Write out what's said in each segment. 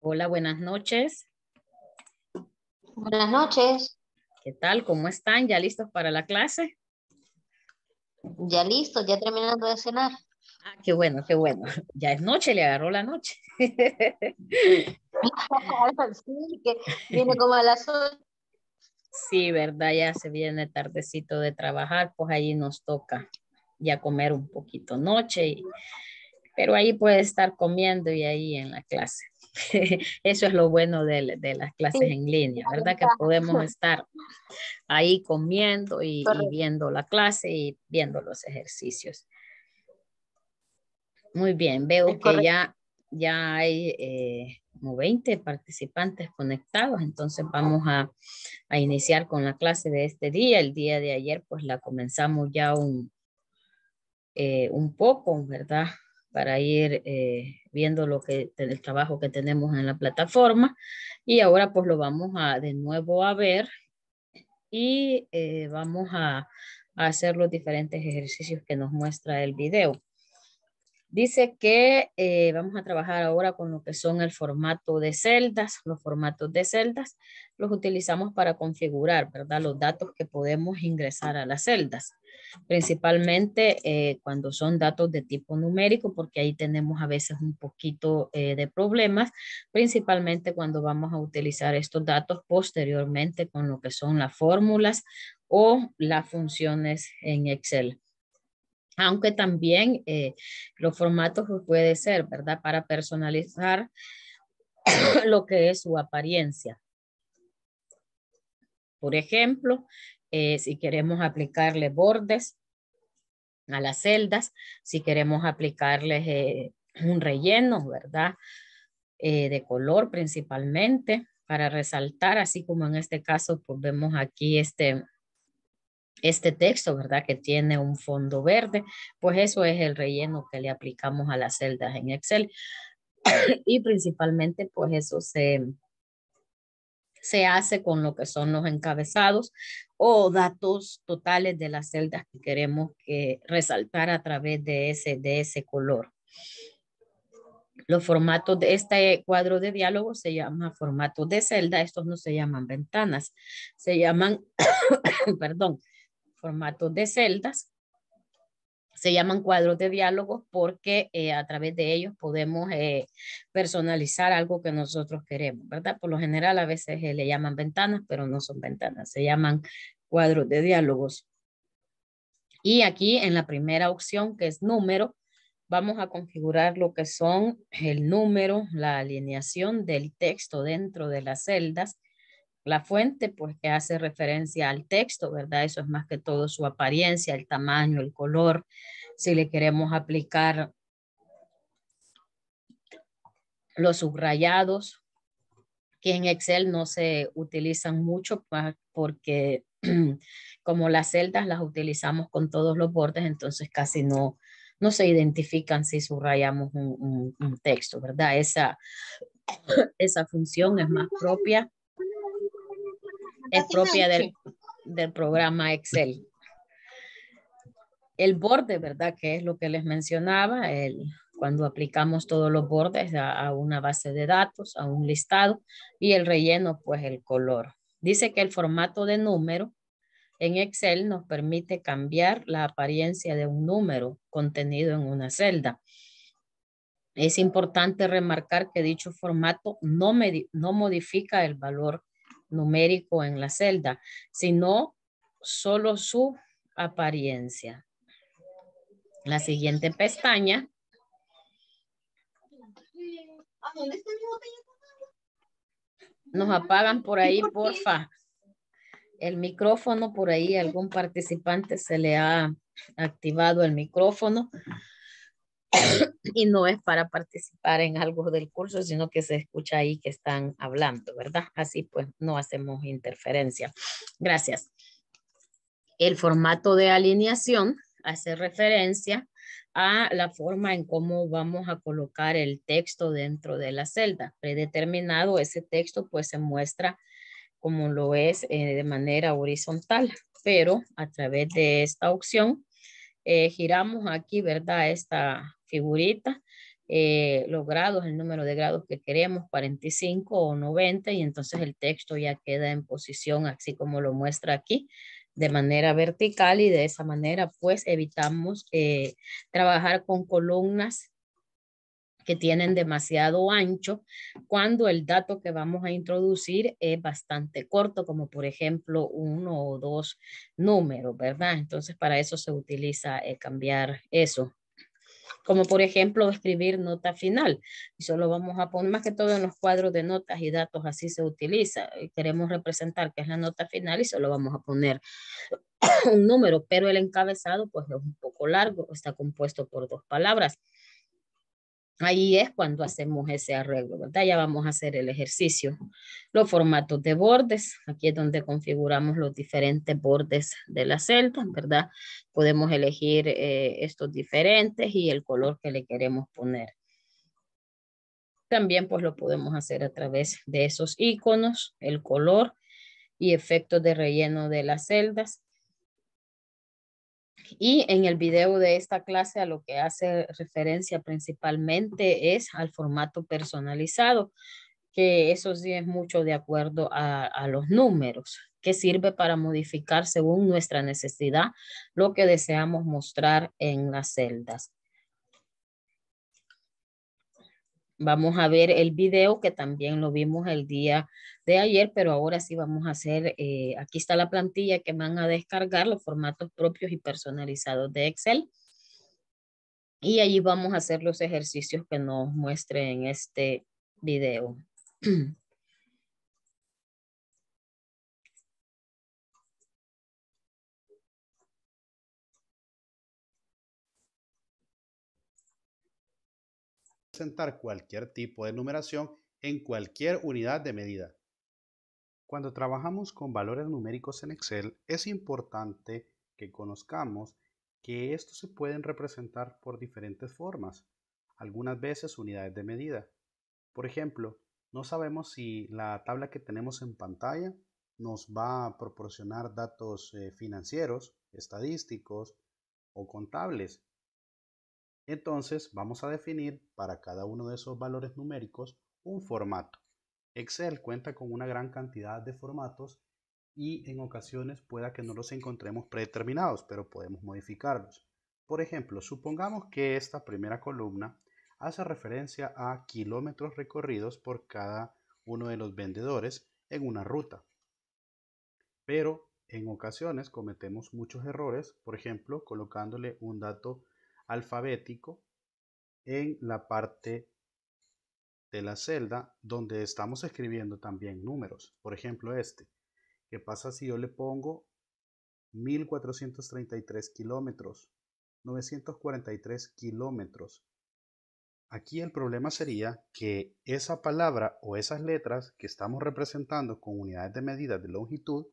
Hola, buenas noches. Buenas noches. ¿Qué tal? ¿Cómo están? ¿Ya listos para la clase? Ya listos, ya terminando de cenar. Ah, qué bueno, qué bueno. Ya es noche, le agarró la noche. sí, que viene como a las Sí, verdad, ya se viene tardecito de trabajar, pues ahí nos toca ya comer un poquito noche, pero ahí puede estar comiendo y ahí en la clase. Eso es lo bueno de, de las clases en línea, ¿verdad? Que podemos estar ahí comiendo y, viendo la clase y viendo los ejercicios. Muy bien, veo que ya, ya hay eh, como 20 participantes conectados, entonces vamos a, a, iniciar con la clase de este día. El día de ayer pues la comenzamos ya un, eh, un poco, ¿verdad? Para ir eh, viendo lo que, el trabajo que tenemos en la plataforma. Y ahora pues lo vamos a de nuevo a ver y eh, vamos a, a hacer los diferentes ejercicios que nos muestra el video. Dice que eh, vamos a trabajar ahora con lo que son el formato de celdas. Los formatos de celdas los utilizamos para configurar, ¿verdad? Los datos que podemos ingresar a las celdas. Principalmente eh, cuando son datos de tipo numérico, porque ahí tenemos a veces un poquito eh, de problemas, principalmente cuando vamos a utilizar estos datos posteriormente con lo que son las fórmulas o las funciones en Excel aunque también eh, los formatos puede ser, ¿verdad? Para personalizar lo que es su apariencia. Por ejemplo, eh, si queremos aplicarle bordes a las celdas, si queremos aplicarles eh, un relleno, ¿verdad? de color principalmente para resaltar, así como en este caso pues vemos aquí este este texto, ¿verdad? Que tiene un fondo verde, pues eso es el relleno que le aplicamos a las celdas en Excel. y principalmente, pues eso se, se hace con lo que son los encabezados o datos totales de las celdas que queremos que resaltar a través de ese, de ese color. Los formatos de este cuadro de diálogo se llama formatos de celda, estos no se llaman ventanas, se llaman, perdón, formatos de celdas. Se llaman cuadros de diálogos porque eh, a través de ellos podemos eh, personalizar algo que nosotros queremos, ¿verdad? Por lo general a veces eh, le llaman ventanas, pero no son ventanas, se llaman cuadros de diálogos. Y aquí en la primera opción, que es número, vamos a configurar lo que son el número, la alineación del texto dentro de las celdas, la fuente pues, que hace referencia al texto, ¿verdad? Eso es más que todo su apariencia, el tamaño, el color. Si le queremos aplicar los subrayados, que en Excel no se utilizan mucho porque como las celdas las utilizamos con todos los bordes, entonces casi no, no se identifican si subrayamos un, un texto, ¿verdad? Esa, esa función es más propia es propia del, programa Excel. El borde, ¿verdad? Que es lo que les mencionaba, el, cuando aplicamos todos los bordes a, una base de datos, a un listado, y el relleno, pues el color. Dice que el formato de número en Excel nos permite cambiar la apariencia de un número contenido en una celda. Es importante remarcar que dicho formato no, no modifica el valor numérico en la celda, sino solo su apariencia. La siguiente pestaña. Nos apagan por ahí, porfa. El micrófono por ahí, algún participante se le ha activado el micrófono. y no es para participar en algo del curso, sino que se escucha ahí que están hablando, ¿verdad? Así pues no hacemos interferencia. Gracias. El formato de alineación hace referencia a la forma en cómo vamos a colocar el texto dentro de la celda. Predeterminado ese texto pues se muestra como lo es eh, de manera horizontal, pero a través de esta opción eh, giramos aquí, ¿verdad? Esta figuritas, eh, los grados, el número de grados que queremos, 45 o 90, y entonces el texto ya queda en posición así como lo muestra aquí, de manera vertical y de esa manera pues evitamos eh, trabajar con columnas que tienen demasiado ancho cuando el dato que vamos a introducir es bastante corto, como por ejemplo uno o dos números, ¿verdad? Entonces para eso se utiliza eh, cambiar eso como por ejemplo escribir nota final. Y solo vamos a poner más que todo en los cuadros de notas y datos, así se utiliza. Eh, queremos representar que es la nota final y solo vamos a poner un número, pero el encabezado pues es un poco largo, está compuesto por dos palabras. Ahí es cuando hacemos ese arreglo, ¿verdad? Ya vamos a hacer el ejercicio. Los formatos de bordes, aquí es donde configuramos los diferentes bordes de la celda, ¿verdad? Podemos elegir eh, estos diferentes y el color que le queremos poner. También pues lo podemos hacer a través de esos iconos, el color y efectos de relleno de las celdas. Y en el video de esta clase a lo que hace referencia principalmente es al formato personalizado, que eso sí es mucho de acuerdo a, a los números, que sirve para modificar según nuestra necesidad lo que deseamos mostrar en las celdas. Vamos a ver el video que también lo vimos el día de ayer, pero ahora sí vamos a hacer, eh, aquí está la plantilla que van a descargar los formatos propios y personalizados de Excel. Y allí vamos a hacer los ejercicios que nos muestre en este video. presentar cualquier tipo de numeración en cualquier unidad de medida. Cuando trabajamos con valores numéricos en Excel, es importante que conozcamos que estos se pueden representar por diferentes formas, algunas veces unidades de medida. Por ejemplo, no sabemos si la tabla que tenemos en pantalla nos va a proporcionar datos eh, financieros, estadísticos o contables. Entonces vamos a definir para cada uno de esos valores numéricos un formato. Excel cuenta con una gran cantidad de formatos y en ocasiones pueda que no los encontremos predeterminados, pero podemos modificarlos. Por ejemplo, supongamos que esta primera columna hace referencia a kilómetros recorridos por cada uno de los vendedores en una ruta. Pero en ocasiones cometemos muchos errores, por ejemplo, colocándole un dato alfabético en la parte de la celda donde estamos escribiendo también números. Por ejemplo, este. ¿Qué pasa si yo le pongo 1433 kilómetros? 943 kilómetros. Aquí el problema sería que esa palabra o esas letras que estamos representando con unidades de medida de longitud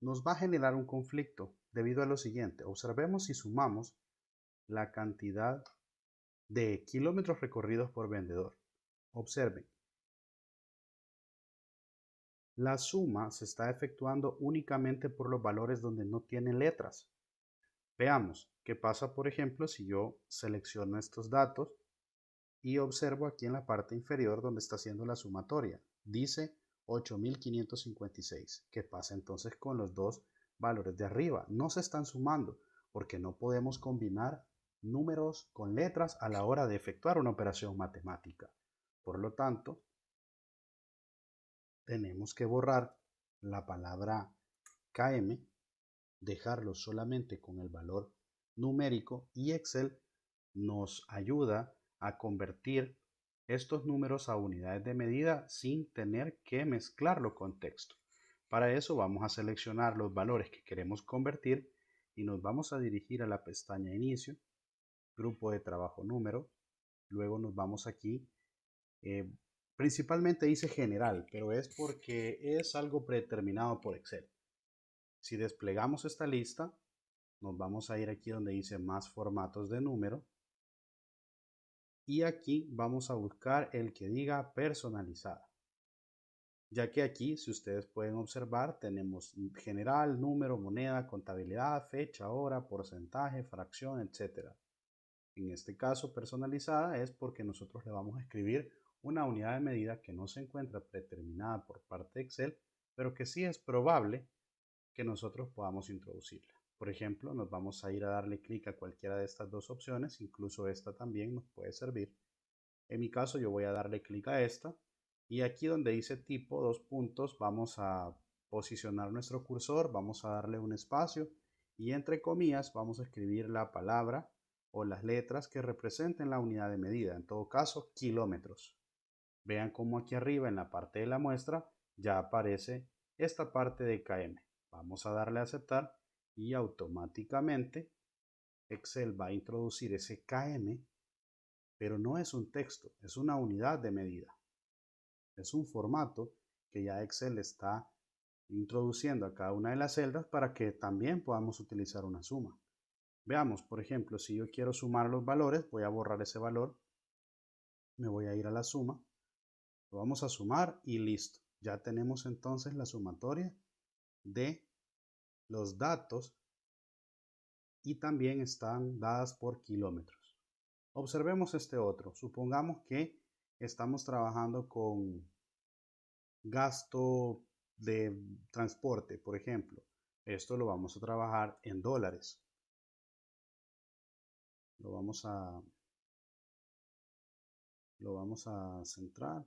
nos va a generar un conflicto debido a lo siguiente. Observemos si sumamos la cantidad de kilómetros recorridos por vendedor. Observen. La suma se está efectuando únicamente por los valores donde no tienen letras. Veamos qué pasa, por ejemplo, si yo selecciono estos datos y observo aquí en la parte inferior donde está haciendo la sumatoria. Dice 8556. ¿Qué pasa entonces con los dos valores de arriba? No se están sumando porque no podemos combinar números con letras a la hora de efectuar una operación matemática. Por lo tanto, tenemos que borrar la palabra KM, dejarlo solamente con el valor numérico y Excel nos ayuda a convertir estos números a unidades de medida sin tener que mezclarlo con texto. Para eso vamos a seleccionar los valores que queremos convertir y nos vamos a dirigir a la pestaña Inicio, Grupo de Trabajo Número. Luego nos vamos aquí eh, principalmente dice general, pero es porque es algo predeterminado por Excel. Si desplegamos esta lista, nos vamos a ir aquí donde dice más formatos de número. Y aquí vamos a buscar el que diga personalizada. Ya que aquí, si ustedes pueden observar, tenemos general, número, moneda, contabilidad, fecha, hora, porcentaje, fracción, etc. En este caso, personalizada es porque nosotros le vamos a escribir una unidad de medida que no se encuentra determinada por parte de Excel, pero que sí es probable que nosotros podamos introducirla. Por ejemplo, nos vamos a ir a darle clic a cualquiera de estas dos opciones, incluso esta también nos puede servir. En mi caso yo voy a darle clic a esta y aquí donde dice tipo, dos puntos, vamos a posicionar nuestro cursor, vamos a darle un espacio y entre comillas vamos a escribir la palabra o las letras que representen la unidad de medida, en todo caso kilómetros. Vean cómo aquí arriba en la parte de la muestra ya aparece esta parte de KM. Vamos a darle a aceptar y automáticamente Excel va a introducir ese KM, pero no es un texto, es una unidad de medida. Es un formato que ya Excel está introduciendo a cada una de las celdas para que también podamos utilizar una suma. Veamos, por ejemplo, si yo quiero sumar los valores, voy a borrar ese valor, me voy a ir a la suma, lo vamos a sumar y listo. Ya tenemos entonces la sumatoria de los datos y también están dadas por kilómetros. Observemos este otro. Supongamos que estamos trabajando con gasto de transporte, por ejemplo. Esto lo vamos a trabajar en dólares. Lo vamos a lo vamos a centrar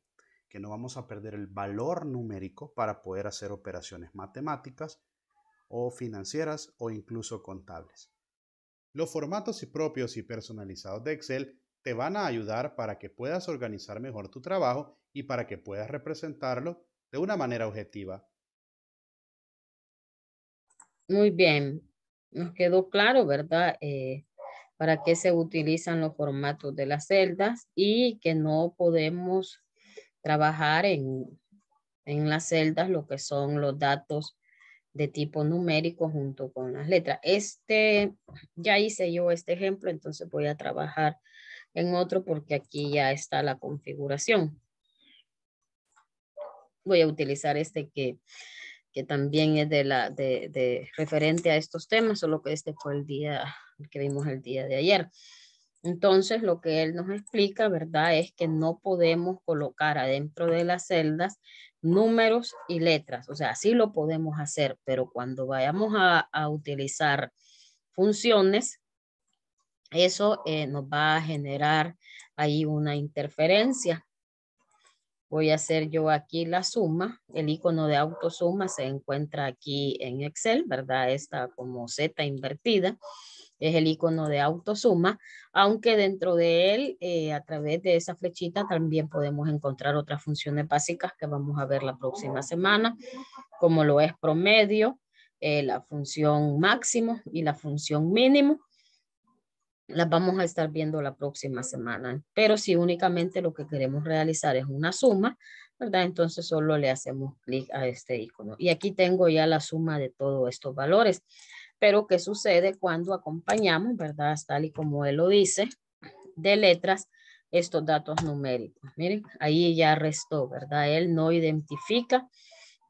que no vamos a perder el valor numérico para poder hacer operaciones matemáticas o financieras o incluso contables. Los formatos propios y personalizados de Excel te van a ayudar para que puedas organizar mejor tu trabajo y para que puedas representarlo de una manera objetiva. Muy bien, nos quedó claro, ¿verdad? Eh, para qué se utilizan los formatos de las celdas y que no podemos trabajar en, en las celdas lo que son los datos de tipo numérico junto con las letras. Este, ya hice yo este ejemplo, entonces voy a trabajar en otro porque aquí ya está la configuración. Voy a utilizar este que, que también es de la, de, referente a estos temas, solo que este fue el día que vimos el día de ayer. Entonces, lo que él nos explica, ¿verdad? Es que no podemos colocar adentro de las celdas números y letras. O sea, sí lo podemos hacer, pero cuando vayamos a, utilizar funciones, eso eh, nos va a generar ahí una interferencia. Voy a hacer yo aquí la suma. El icono de autosuma se encuentra aquí en Excel, ¿verdad? Está como Z invertida es el icono de autosuma, aunque dentro de él, eh, a través de esa flechita, también podemos encontrar otras funciones básicas que vamos a ver la próxima semana, como lo es promedio, eh, la función máximo y la función mínimo. Las vamos a estar viendo la próxima semana, pero si únicamente lo que queremos realizar es una suma, ¿verdad? Entonces solo le hacemos clic a este icono. Y aquí tengo ya la suma de todos estos valores pero ¿qué sucede cuando acompañamos, verdad? Tal y como él lo dice, de letras estos datos numéricos. Miren, ahí ya restó, ¿verdad? Él no identifica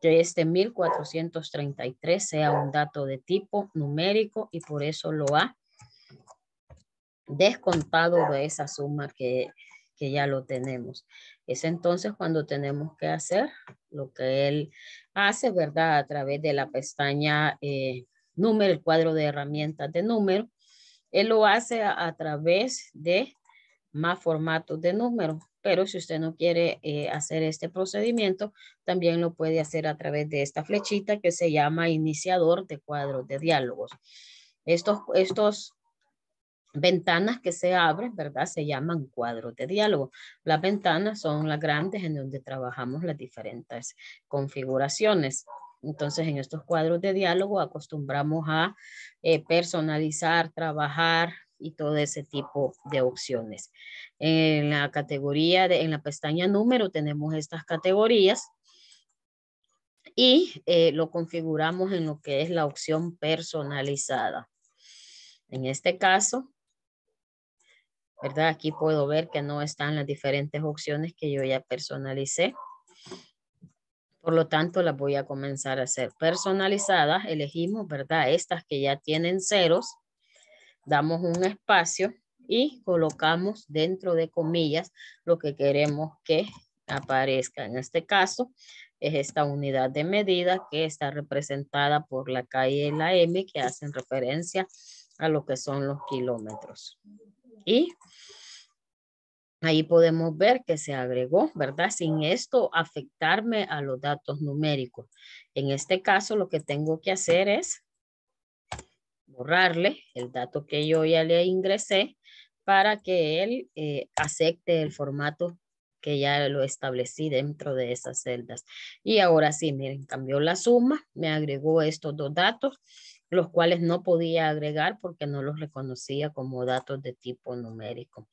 que este 1433 sea un dato de tipo numérico y por eso lo ha descontado de esa suma que, ya lo tenemos. Es entonces cuando tenemos que hacer lo que él hace, ¿verdad? A través de la pestaña eh, número, el cuadro de herramientas de número. Él lo hace a, través de más formatos de número, pero si usted no quiere eh, hacer este procedimiento, también lo puede hacer a través de esta flechita que se llama iniciador de cuadros de diálogos. Estos, estos ventanas que se abren, ¿verdad? Se llaman cuadros de diálogo. Las ventanas son las grandes en donde trabajamos las diferentes configuraciones. Entonces, en estos cuadros de diálogo acostumbramos a eh, personalizar, trabajar y todo ese tipo de opciones. En la categoría, en la pestaña número tenemos estas categorías y eh, lo configuramos en lo que es la opción personalizada. En este caso, ¿verdad? Aquí puedo ver que no están las diferentes opciones que yo ya personalicé. Por lo tanto, las voy a comenzar a hacer personalizadas. Elegimos, ¿verdad? Estas que ya tienen ceros. Damos un espacio y colocamos dentro de comillas lo que queremos que aparezca. En este caso, es esta unidad de medida que está representada por la calle y la M que hacen referencia a lo que son los kilómetros. Y Ahí podemos ver que se agregó, ¿verdad? Sin esto afectarme a los datos numéricos. En este caso, lo que tengo que hacer es borrarle el dato que yo ya le ingresé para que él eh, acepte el formato que ya lo establecí dentro de esas celdas. Y ahora sí, miren, cambió la suma, me agregó estos dos datos, los cuales no podía agregar porque no los reconocía como datos de tipo numérico.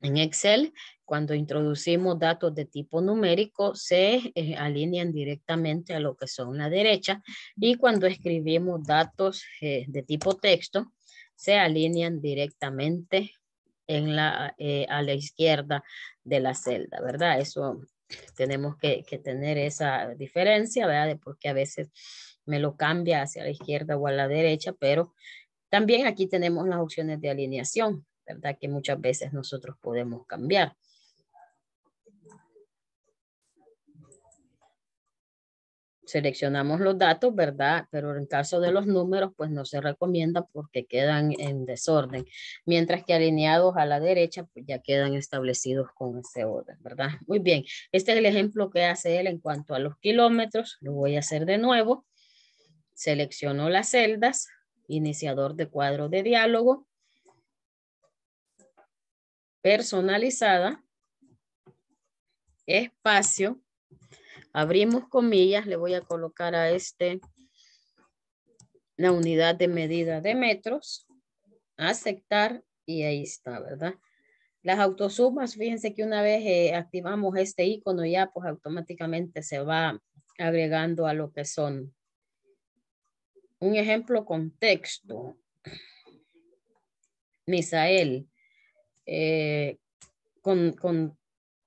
En Excel, cuando introducimos datos de tipo numérico, se eh, alinean directamente a lo que son la derecha y cuando escribimos datos eh, de tipo texto, se alinean directamente en la, eh, a la izquierda de la celda, ¿verdad? Eso tenemos que, que tener esa diferencia, ¿verdad? De porque a veces me lo cambia hacia la izquierda o a la derecha, pero también aquí tenemos las opciones de alineación. ¿verdad? Que muchas veces nosotros podemos cambiar. Seleccionamos los datos, ¿verdad? Pero en caso de los números, pues no se recomienda porque quedan en desorden. Mientras que alineados a la derecha, pues ya quedan establecidos con ese orden, ¿verdad? Muy bien. Este es el ejemplo que hace él en cuanto a los kilómetros. Lo voy a hacer de nuevo. Selecciono las celdas, iniciador de cuadro de diálogo, personalizada, espacio, abrimos comillas, le voy a colocar a este la unidad de medida de metros, aceptar y ahí está, ¿verdad? Las autosumas, fíjense que una vez eh, activamos este icono ya pues automáticamente se va agregando a lo que son. Un ejemplo con texto. Misael, eh, con,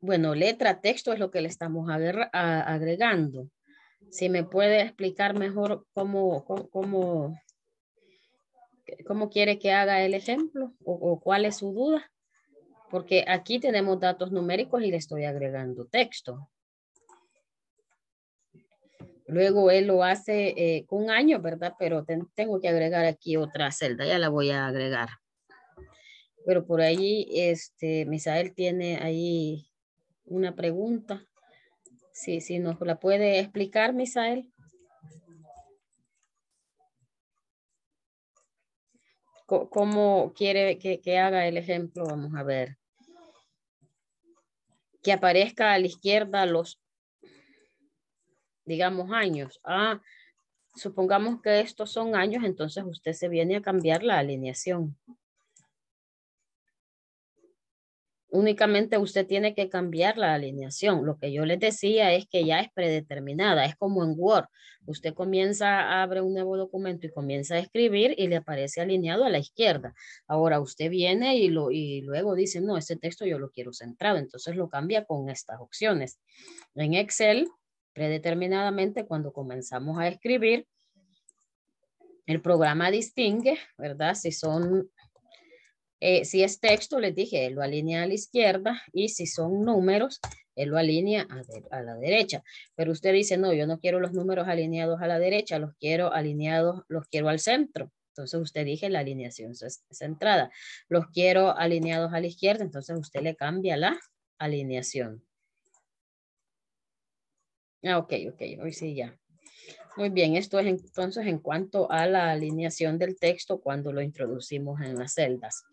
bueno, letra, texto es lo que le estamos agregando. Si me puede explicar mejor cómo, cómo, cómo, quiere que haga el ejemplo o, cuál es su duda. Porque aquí tenemos datos numéricos y le estoy agregando texto. Luego él lo hace eh, con año, ¿verdad? Pero tengo que agregar aquí otra celda, ya la voy a agregar. Pero por ahí, este, Misael tiene ahí una pregunta. Si nos la puede explicar, Misael. ¿Cómo quiere que, que, haga el ejemplo? Vamos a ver. Que aparezca a la izquierda los, digamos, años. Ah, supongamos que estos son años, entonces usted se viene a cambiar la alineación únicamente usted tiene que cambiar la alineación. Lo que yo les decía es que ya es predeterminada, es como en Word. Usted comienza, abre un nuevo documento y comienza a escribir y le aparece alineado a la izquierda. Ahora usted viene y, lo, y luego dice, no, este texto yo lo quiero centrado, entonces lo cambia con estas opciones. En Excel, predeterminadamente, cuando comenzamos a escribir, el programa distingue, ¿verdad? Si son eh, si es texto, les dije, lo alinea a la izquierda y si son números, él lo alinea a, la derecha. Pero usted dice, no, yo no quiero los números alineados a la derecha, los quiero alineados, los quiero al centro. Entonces usted dije la alineación es centrada. Los quiero alineados a la izquierda, entonces usted le cambia la alineación. Ah, ok, ok, hoy sí ya. Muy bien, esto es entonces en cuanto a la alineación del texto cuando lo introducimos en las celdas.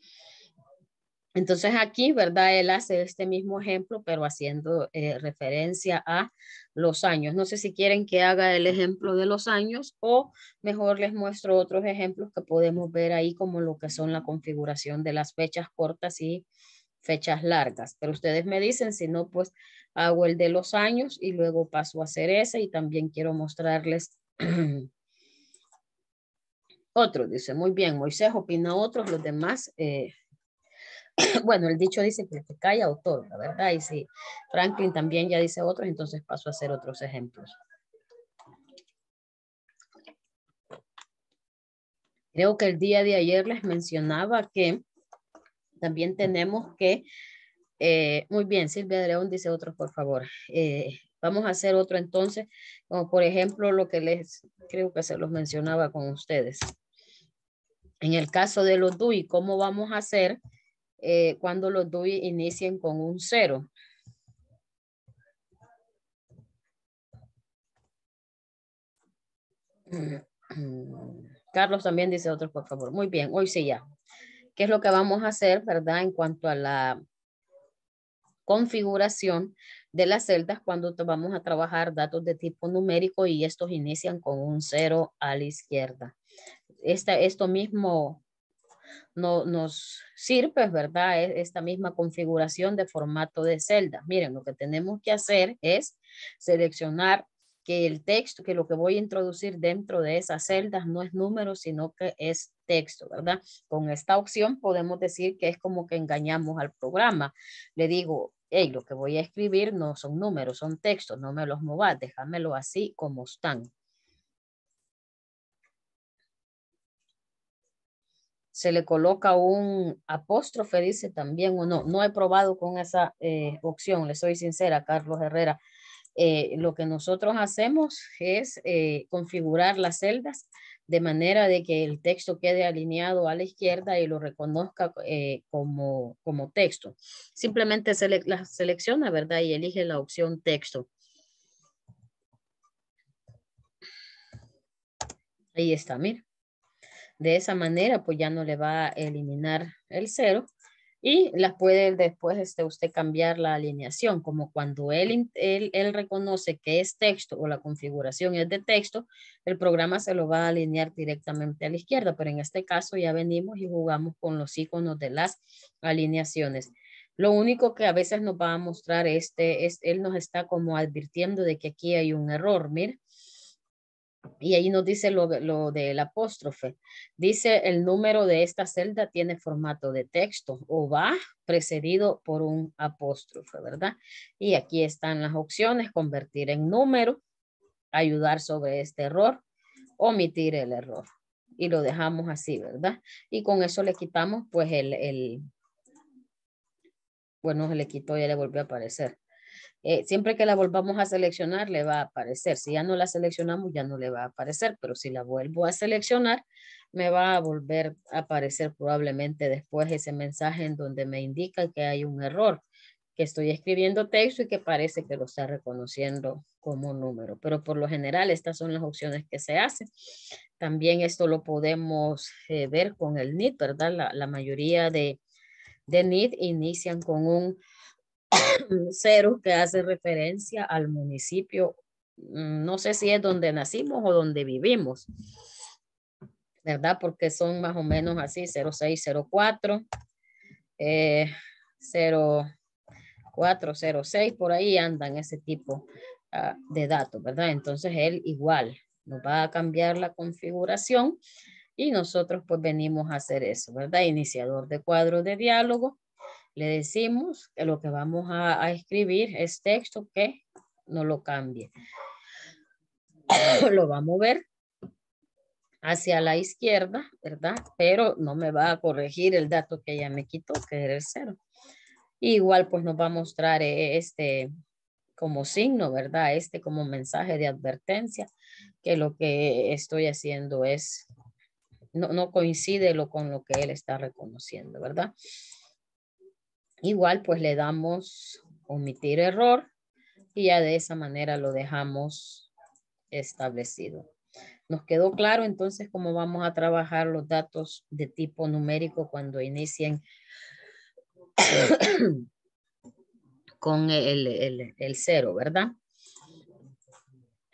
Entonces aquí, ¿verdad? Él hace este mismo ejemplo, pero haciendo eh, referencia a los años. No sé si quieren que haga el ejemplo de los años o mejor les muestro otros ejemplos que podemos ver ahí como lo que son la configuración de las fechas cortas y fechas largas. Pero ustedes me dicen, si no, pues hago el de los años y luego paso a hacer ese y también quiero mostrarles otro. Dice, muy bien, Moisés opina otros, los demás... Eh, bueno, el dicho dice que el calla autor, la verdad, y si Franklin también ya dice otros, entonces paso a hacer otros ejemplos. Creo que el día de ayer les mencionaba que también tenemos que eh, muy bien, Silvia León dice otros, por favor. Eh, vamos a hacer otro entonces, como por ejemplo lo que les creo que se los mencionaba con ustedes. En el caso de los DUI, ¿cómo vamos a hacer eh, cuando los DUI inicien con un cero? Carlos también dice otros, por favor. Muy bien, hoy sí ya. ¿Qué es lo que vamos a hacer, verdad, en cuanto a la configuración de las celdas cuando vamos a trabajar datos de tipo numérico y estos inician con un cero a la izquierda. Esta, esto mismo no, nos sirve, ¿verdad? E, esta misma configuración de formato de celda. Miren, lo que tenemos que hacer es seleccionar que el texto, que lo que voy a introducir dentro de esas celdas no es número, sino que es texto, ¿verdad? Con esta opción podemos decir que es como que engañamos al programa. Le digo, lo que voy a escribir no son números, son textos, no me los movas, déjamelo así como están. Se le coloca un apóstrofe, dice también o no. No he probado con esa eh, opción, le soy sincera, Carlos Herrera. Eh, lo que nosotros hacemos es eh, configurar las celdas de manera de que el texto quede alineado a la izquierda y lo reconozca eh, como, texto. Simplemente la selecciona, ¿verdad? Y elige la opción texto. Ahí está, mira. De esa manera, pues ya no le va a eliminar el cero, y las puede después este, usted cambiar la alineación, como cuando él, él, reconoce que es texto o la configuración es de texto, el programa se lo va a alinear directamente a la izquierda, pero en este caso ya venimos y jugamos con los iconos de las alineaciones. Lo único que a veces nos va a mostrar este, es, él nos está como advirtiendo de que aquí hay un error, mire. Y ahí nos dice lo, lo, del apóstrofe. Dice el número de esta celda tiene formato de texto o va precedido por un apóstrofe, ¿verdad? Y aquí están las opciones, convertir en número, ayudar sobre este error, omitir el error. Y lo dejamos así, ¿verdad? Y con eso le quitamos pues el, el bueno, se le quitó y ya le volvió a aparecer. Eh, siempre que la volvamos a seleccionar le va a aparecer. Si ya no la seleccionamos, ya no le va a aparecer, pero si la vuelvo a seleccionar, me va a volver a aparecer probablemente después ese mensaje en donde me indica que hay un error, que estoy escribiendo texto y que parece que lo está reconociendo como número. Pero por lo general, estas son las opciones que se hacen. También esto lo podemos eh, ver con el NIT, ¿verdad? La, mayoría de, de NIT inician con un cero que hace referencia al municipio, mm, no sé si es donde nacimos o donde vivimos, ¿verdad? Porque son más o menos así, 0604, 0406, eh, por ahí andan ese tipo ah, de datos, ¿verdad? Entonces él igual nos va a cambiar la configuración y nosotros pues venimos a hacer eso, ¿verdad? Iniciador de cuadro de diálogo le decimos que lo que vamos a, escribir es texto que no lo cambie. lo va a mover hacia la izquierda, ¿verdad? Pero no me va a corregir el dato que ya me quitó, que era el cero. Igual pues nos va a mostrar e, este como signo, ¿verdad? Este como mensaje de advertencia, que lo que estoy haciendo es, no, no coincide lo, con lo que él está reconociendo, ¿verdad? Igual pues le damos omitir error y ya de esa manera lo dejamos establecido. ¿Nos quedó claro entonces cómo vamos a trabajar los datos de tipo numérico cuando inicien con el, cero, verdad?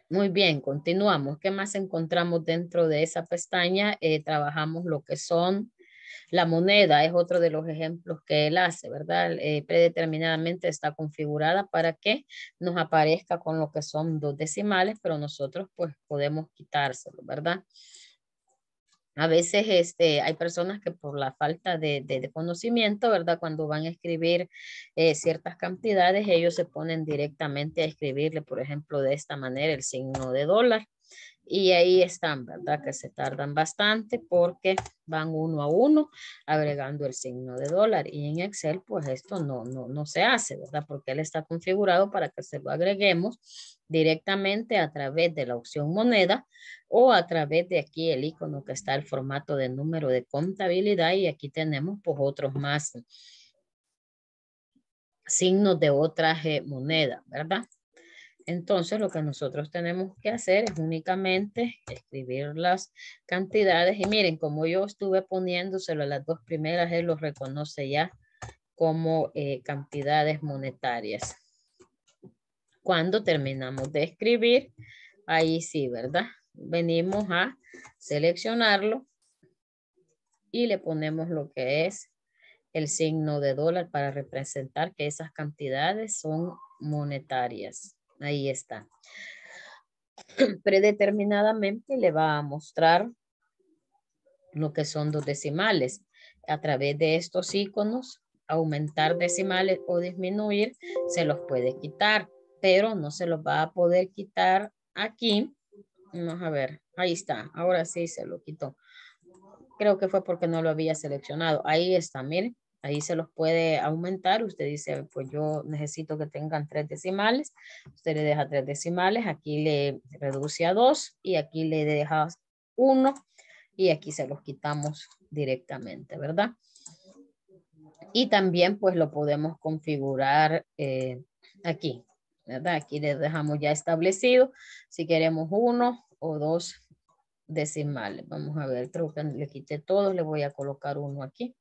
Muy bien, continuamos. ¿Qué más encontramos dentro de esa pestaña? Eh, trabajamos lo que son la moneda es otro de los ejemplos que él hace, ¿verdad? Eh, predeterminadamente está configurada para que nos aparezca con lo que son dos decimales, pero nosotros pues podemos quitárselo, ¿verdad? A veces este, hay personas que por la falta de, conocimiento, ¿verdad? Cuando van a escribir eh, ciertas cantidades, ellos se ponen directamente a escribirle, por ejemplo, de esta manera el signo de dólar y ahí están, ¿verdad? Que se tardan bastante porque van uno a uno agregando el signo de dólar y en Excel pues esto no, no, se hace, ¿verdad? Porque él está configurado para que se lo agreguemos directamente a través de la opción moneda o a través de aquí el icono que está el formato de número de contabilidad y aquí tenemos pues otros más signos de otra moneda, ¿verdad? Entonces lo que nosotros tenemos que hacer es únicamente escribir las cantidades y miren, como yo estuve poniéndoselo a las dos primeras, él los reconoce ya como eh, cantidades monetarias. Cuando terminamos de escribir, ahí sí, ¿verdad? Venimos a seleccionarlo y le ponemos lo que es el signo de dólar para representar que esas cantidades son monetarias. Ahí está. Predeterminadamente le va a mostrar lo que son dos decimales. A través de estos iconos, aumentar decimales o disminuir, se los puede quitar, pero no se los va a poder quitar aquí. Vamos a ver, ahí está, ahora sí se lo quitó. Creo que fue porque no lo había seleccionado. Ahí está, miren ahí se los puede aumentar. Usted dice, pues yo necesito que tengan tres decimales. Usted le deja tres decimales, aquí le reduce a dos y aquí le deja uno y aquí se los quitamos directamente, ¿verdad? Y también pues lo podemos configurar eh, aquí, ¿verdad? Aquí le dejamos ya establecido si queremos uno o dos decimales. Vamos a ver, creo le quité todos, le voy a colocar uno aquí.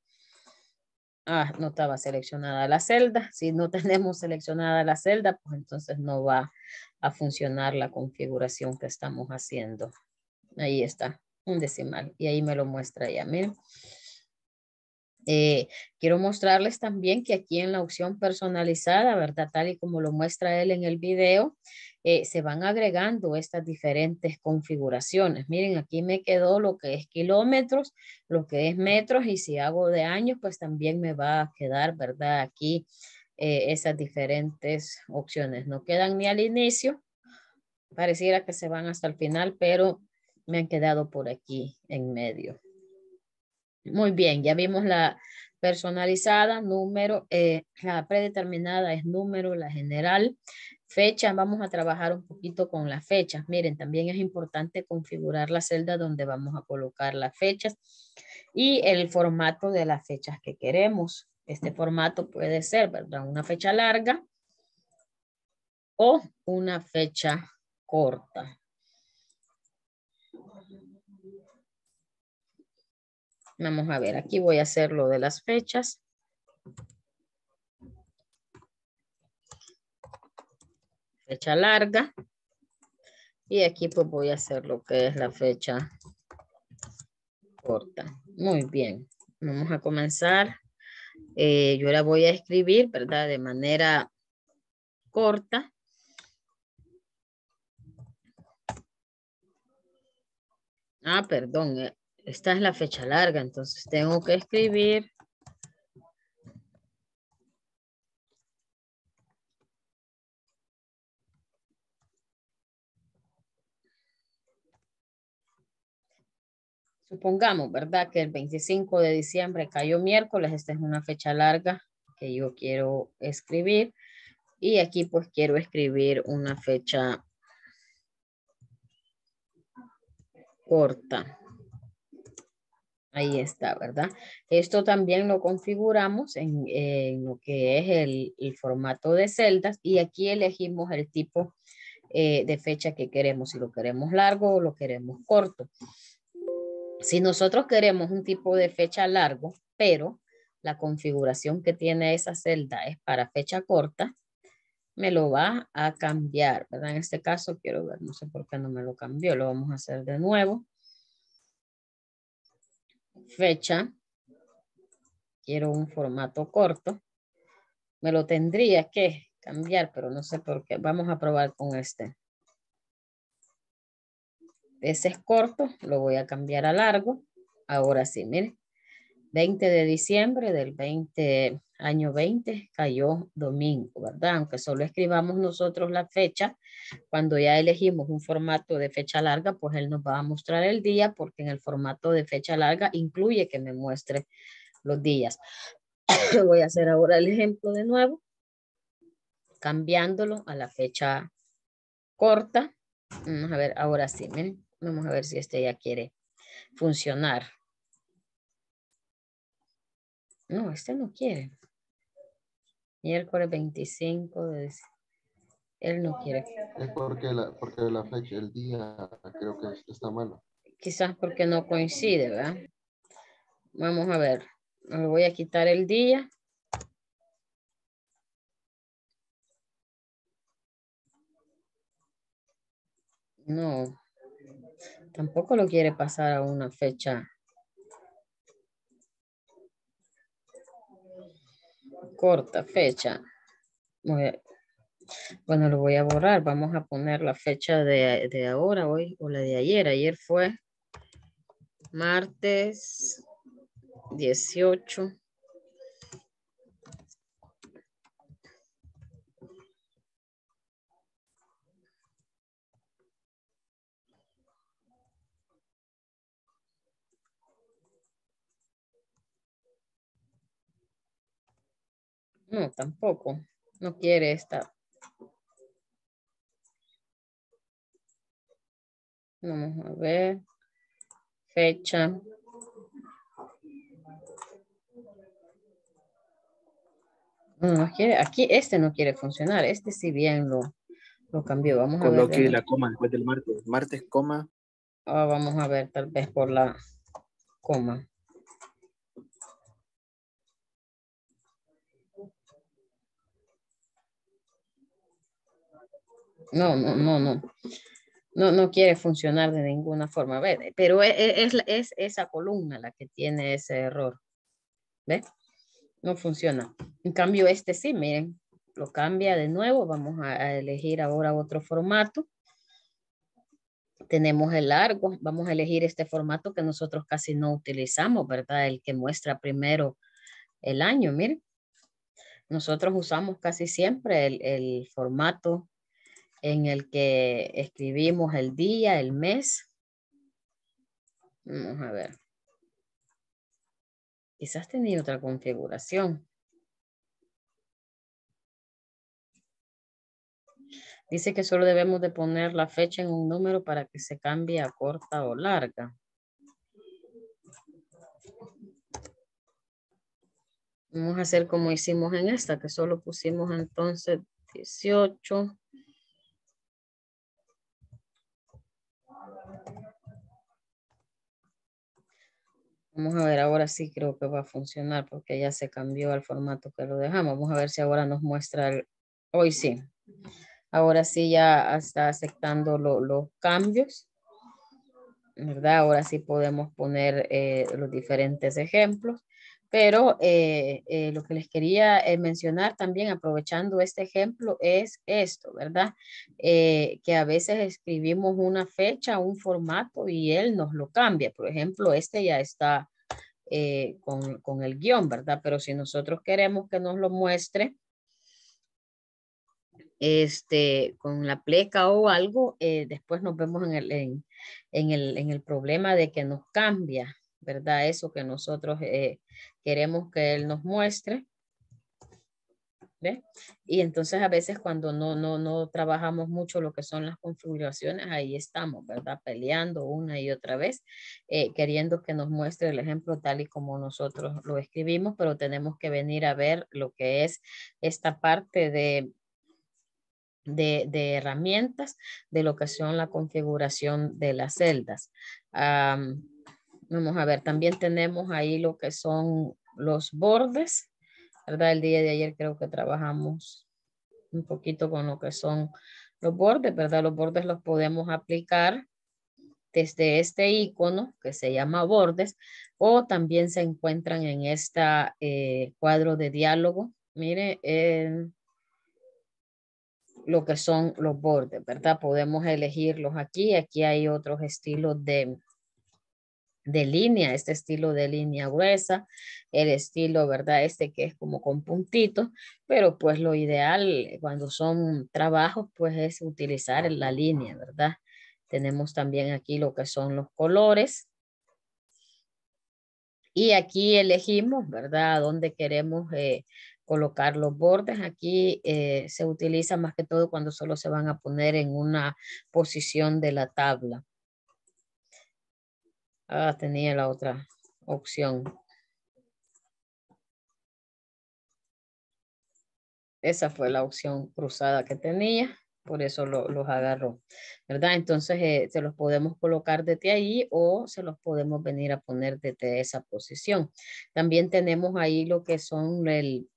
Ah, no estaba seleccionada la celda. Si no tenemos seleccionada la celda, pues entonces no va a funcionar la configuración que estamos haciendo. Ahí está, un decimal. Y ahí me lo muestra ya, miren. Eh, quiero mostrarles también que aquí en la opción personalizada, ¿verdad? Tal y como lo muestra él en el video, eh, se van agregando estas diferentes configuraciones. Miren, aquí me quedó lo que es kilómetros, lo que es metros y si hago de años, pues también me va a quedar, ¿verdad? Aquí eh, esas diferentes opciones. No quedan ni al inicio, pareciera que se van hasta el final, pero me han quedado por aquí en medio. Muy bien, ya vimos la personalizada, número, eh, la predeterminada es número, la general, Fechas, vamos a trabajar un poquito con las fechas. Miren, también es importante configurar la celda donde vamos a colocar las fechas y el formato de las fechas que queremos. Este formato puede ser, ¿verdad? Una fecha larga o una fecha corta. Vamos a ver, aquí voy a hacer lo de las fechas. fecha larga. Y aquí pues voy a hacer lo que es la fecha corta. Muy bien. Vamos a comenzar. Eh, yo la voy a escribir, ¿verdad? De manera corta. Ah, perdón. Eh, esta es la fecha larga, entonces tengo que escribir Supongamos, ¿verdad? Que el 25 de diciembre cayó miércoles, esta es una fecha larga que yo quiero escribir y aquí pues quiero escribir una fecha corta. Ahí está, ¿verdad? Esto también lo configuramos en, lo que es el, formato de celdas y aquí elegimos el tipo eh, de fecha que queremos, si lo queremos largo o lo queremos corto si nosotros queremos un tipo de fecha largo, pero la configuración que tiene esa celda es para fecha corta, me lo va a cambiar, ¿verdad? En este caso quiero ver, no sé por qué no me lo cambió, lo vamos a hacer de nuevo. Fecha, quiero un formato corto, me lo tendría que cambiar, pero no sé por qué, vamos a probar con este. Ese es corto, lo voy a cambiar a largo. Ahora sí, miren. 20 de diciembre del año 20, cayó domingo, ¿verdad? Aunque solo escribamos nosotros la fecha, cuando ya elegimos un formato de fecha larga, pues él nos va a mostrar el día, porque en el formato de fecha larga incluye que me muestre los días. Voy a hacer ahora el ejemplo de nuevo, cambiándolo a la fecha corta. Vamos a ver, ahora sí, miren. Vamos a ver si este ya quiere funcionar. No, este no quiere. Miércoles 25 de... Él no quiere. Es porque la, porque la fecha, el día, creo que está malo. Quizás porque no coincide, ¿verdad? Vamos a ver. Me voy a quitar el día. No, tampoco lo quiere pasar a una fecha corta fecha. bueno, lo voy a borrar. Vamos a poner la fecha de, ahora, hoy, o la de ayer. Ayer fue martes 18 No, tampoco. No quiere esta. Vamos a ver. Fecha. No, quiere. Aquí este no quiere funcionar. Este sí bien lo, lo cambió. Vamos a ver. la coma después del martes. Martes, coma. Ah, vamos a ver, tal vez por la coma. no, no, no, no. No, quiere funcionar de ninguna forma, ¿ve? pero e, e, es, esa columna la que tiene ese error. ¿Ve? No funciona. En cambio, este sí, miren, lo cambia de nuevo. Vamos a, elegir ahora otro formato tenemos el largo, vamos a elegir este formato que nosotros casi no utilizamos, ¿verdad? El que muestra primero el año, miren. Nosotros usamos casi siempre el, el formato en el que escribimos el día, el mes. Vamos a ver. Quizás tenía otra configuración. Dice que solo debemos de poner la fecha en un número para que se cambie a corta o larga. Vamos a hacer como hicimos en esta, que solo pusimos entonces 18. Vamos a ver, ahora sí creo que va a funcionar porque ya se cambió al formato que lo dejamos. Vamos a ver si ahora nos muestra, el... hoy sí. Ahora sí ya está aceptando los cambios. ¿Verdad? Ahora sí podemos poner eh, los diferentes ejemplos. Pero eh, eh, lo que les quería eh, mencionar también, aprovechando este ejemplo, es esto, ¿verdad? que a veces escribimos una fecha, un formato y él nos lo cambia. Por ejemplo, este ya está con, el guión, ¿verdad? Pero si nosotros queremos que nos lo muestre, este, con la pleca o algo, después nos vemos en el problema de que nos cambia ¿verdad? Eso que nosotros eh, queremos que Él nos muestre. ¿Ve? Y entonces a veces cuando no, no, no trabajamos mucho lo que son las configuraciones, ahí estamos, ¿verdad? Peleando una y otra vez, eh, queriendo que nos muestre el ejemplo tal y como nosotros lo escribimos, pero tenemos que venir a ver lo que es esta parte de, de, herramientas de lo que son la configuración de las celdas. Vamos a ver, también tenemos ahí lo que son los bordes, ¿verdad? El día de ayer creo que trabajamos un poquito con lo que son los bordes, ¿verdad? Los bordes los podemos aplicar desde este icono que se llama bordes o también se encuentran en este cuadro de diálogo. Mire, eh, lo que son los bordes, ¿verdad? Podemos elegirlos aquí. Aquí hay otros estilos de, de línea, este estilo de línea gruesa, el estilo, ¿verdad? Este que es como con puntitos, pero pues lo ideal cuando son trabajos, pues es utilizar la línea, ¿verdad? Tenemos también aquí lo que son los colores. Y aquí elegimos, ¿verdad? Donde queremos eh, colocar los bordes. Aquí eh, se utiliza más que todo cuando solo se van a poner en una posición de la tabla. Ah, tenía la otra opción. Esa fue la opción cruzada que tenía, por eso los agarró, ¿verdad? Entonces eh, se los podemos colocar desde ahí o se los podemos venir a poner desde esa posición. También tenemos ahí lo que son el,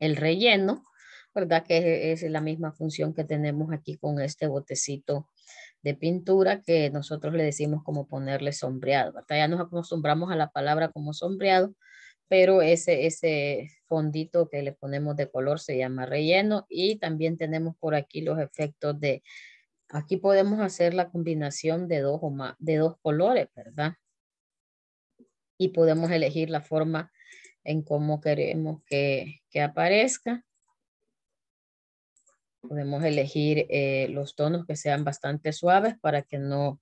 el relleno, ¿verdad? Que es la misma función que tenemos aquí con este botecito de pintura que nosotros le decimos como ponerle sombreado. Ya nos acostumbramos a la palabra como sombreado, pero ese, ese fondito que le ponemos de color se llama relleno y también tenemos por aquí los efectos de, aquí podemos hacer la combinación de dos, o más, de dos colores, ¿verdad? Y podemos elegir la forma en cómo queremos que, que aparezca. Podemos elegir eh, los tonos que sean bastante suaves para que no,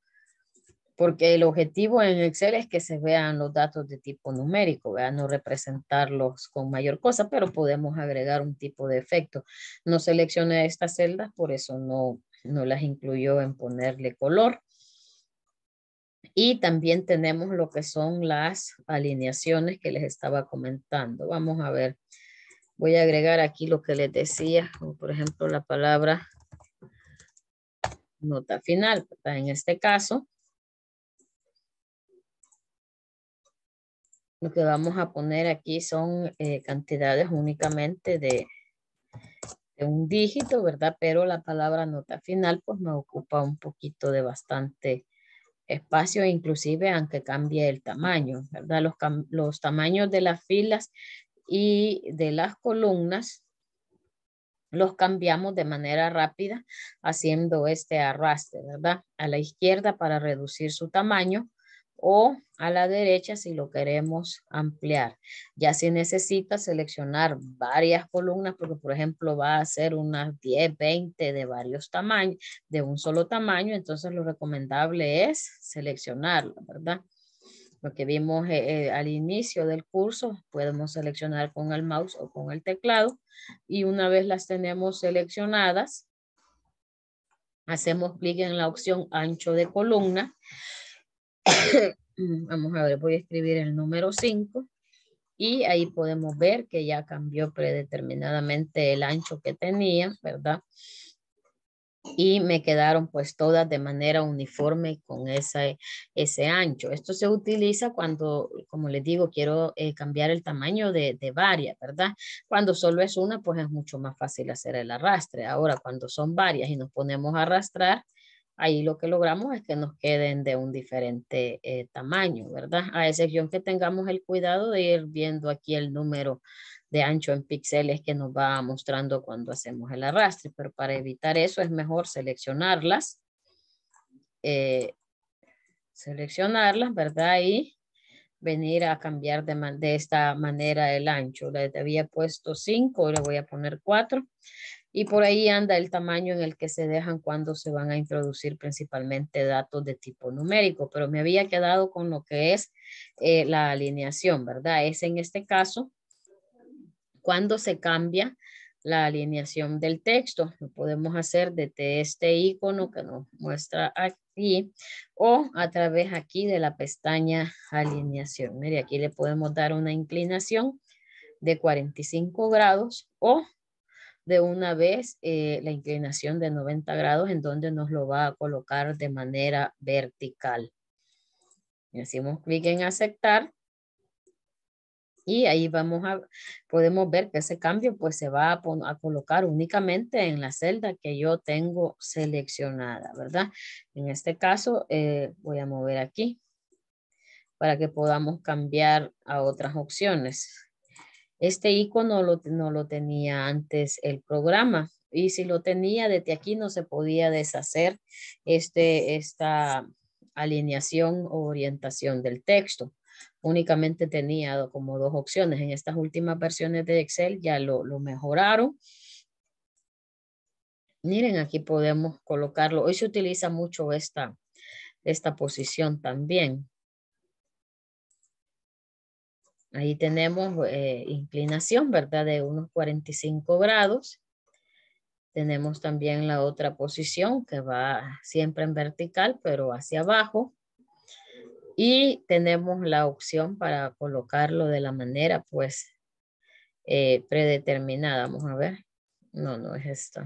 porque el objetivo en Excel es que se vean los datos de tipo numérico, no representarlos con mayor cosa, pero podemos agregar un tipo de efecto. No seleccioné estas celdas, por eso no, no las incluyó en ponerle color. Y también tenemos lo que son las alineaciones que les estaba comentando. Vamos a ver Voy a agregar aquí lo que les decía, como por ejemplo la palabra nota final. En este caso, lo que vamos a poner aquí son eh, cantidades únicamente de, de, un dígito, ¿verdad? Pero la palabra nota final pues me ocupa un poquito de bastante espacio, inclusive aunque cambie el tamaño, ¿verdad? Los, los tamaños de las filas y de las columnas los cambiamos de manera rápida haciendo este arrastre, ¿verdad? A la izquierda para reducir su tamaño o a la derecha si lo queremos ampliar. Ya si necesita seleccionar varias columnas, porque por ejemplo va a ser unas 10, 20 de varios tamaños, de un solo tamaño, entonces lo recomendable es seleccionarla, ¿verdad? lo que vimos eh, eh, al inicio del curso, podemos seleccionar con el mouse o con el teclado y una vez las tenemos seleccionadas, hacemos clic en la opción ancho de columna. Vamos a ver, voy a escribir el número 5 y ahí podemos ver que ya cambió predeterminadamente el ancho que tenía, ¿verdad? y me quedaron pues todas de manera uniforme con ese ancho. Esto se utiliza cuando, como les digo, quiero eh, cambiar el tamaño de, de, varias, ¿verdad? Cuando solo es una, pues es mucho más fácil hacer el arrastre. Ahora, cuando son varias y nos ponemos a arrastrar, ahí lo que logramos es que nos queden de un diferente eh, tamaño, ¿verdad? A excepción que tengamos el cuidado de ir viendo aquí el número de ancho en píxeles que nos va mostrando cuando hacemos el arrastre, pero para evitar eso es mejor seleccionarlas, eh, seleccionarlas, ¿verdad? Y venir a cambiar de, esta manera el ancho. Le había puesto 5, le voy a poner 4. Y por ahí anda el tamaño en el que se dejan cuando se van a introducir principalmente datos de tipo numérico. Pero me había quedado con lo que es eh, la alineación, ¿verdad? Es en este caso cuando se cambia la alineación del texto. Lo podemos hacer desde este icono que nos muestra aquí o a través aquí de la pestaña alineación. Mire, aquí le podemos dar una inclinación de 45 grados o de una vez eh, la inclinación de 90 grados en donde nos lo va a colocar de manera vertical. Y hacemos clic en aceptar y ahí vamos a, podemos ver que ese cambio pues se va a, colocar únicamente en la celda que yo tengo seleccionada, ¿verdad? En este caso eh, voy a mover aquí para que podamos cambiar a otras opciones. Este icono no lo tenía antes el programa y si lo tenía desde aquí no se podía deshacer este, esta alineación o orientación del texto únicamente tenía como dos opciones. En estas últimas versiones de Excel ya lo, mejoraron. Miren, aquí podemos colocarlo. Hoy se utiliza mucho esta, esta posición también. Ahí tenemos eh, inclinación, ¿verdad? De unos 45 grados. Tenemos también la otra posición que va siempre en vertical, pero hacia abajo. Y tenemos la opción para colocarlo de la manera, pues, eh, predeterminada. Vamos a ver. No, no es esta.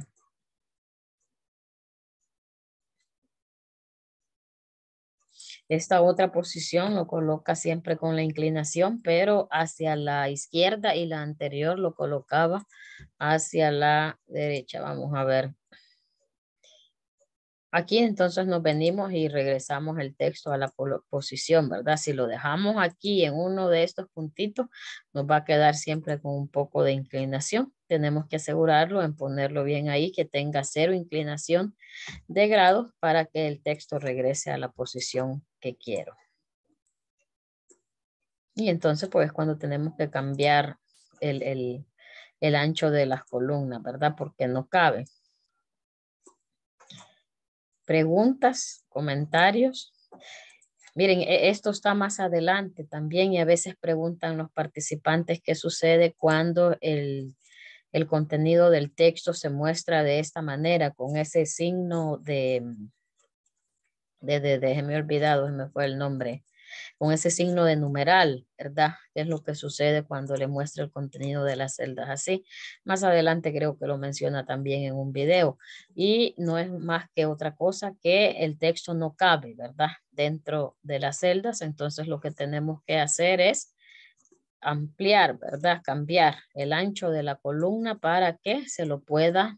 Esta otra posición lo coloca siempre con la inclinación, pero hacia la izquierda y la anterior lo colocaba hacia la derecha. Vamos a ver. Aquí entonces nos venimos y regresamos el texto a la posición, ¿verdad? Si lo dejamos aquí en uno de estos puntitos, nos va a quedar siempre con un poco de inclinación. Tenemos que asegurarlo en ponerlo bien ahí, que tenga cero inclinación de grados para que el texto regrese a la posición que quiero. Y entonces, pues, cuando tenemos que cambiar el, el ancho de las columnas, ¿verdad? Porque no cabe preguntas, comentarios. Miren, e, esto está más adelante también y a veces preguntan los participantes qué sucede cuando el, contenido del texto se muestra de esta manera, con ese signo de, de, de, olvidado, se me fue el nombre, con ese signo de numeral, ¿verdad? es lo que sucede cuando le muestra el contenido de las celdas así. Más adelante creo que lo menciona también en un video. Y no es más que otra cosa que el texto no cabe, ¿verdad? Dentro de las celdas. Entonces lo que tenemos que hacer es ampliar, ¿verdad? Cambiar el ancho de la columna para que se lo pueda